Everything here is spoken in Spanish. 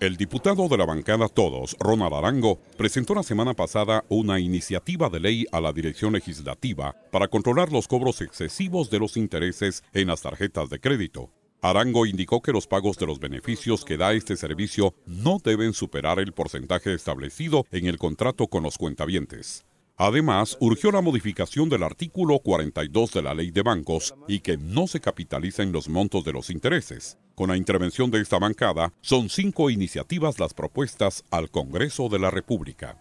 El diputado de la bancada Todos, Ronald Arango, presentó la semana pasada una iniciativa de ley a la Dirección Legislativa para controlar los cobros excesivos de los intereses en las tarjetas de crédito. Arango indicó que los pagos de los beneficios que da este servicio no deben superar el porcentaje establecido en el contrato con los cuentavientes. Además, urgió la modificación del artículo 42 de la Ley de Bancos y que no se capitalicen los montos de los intereses. Con la intervención de esta bancada, son cinco iniciativas las propuestas al Congreso de la República.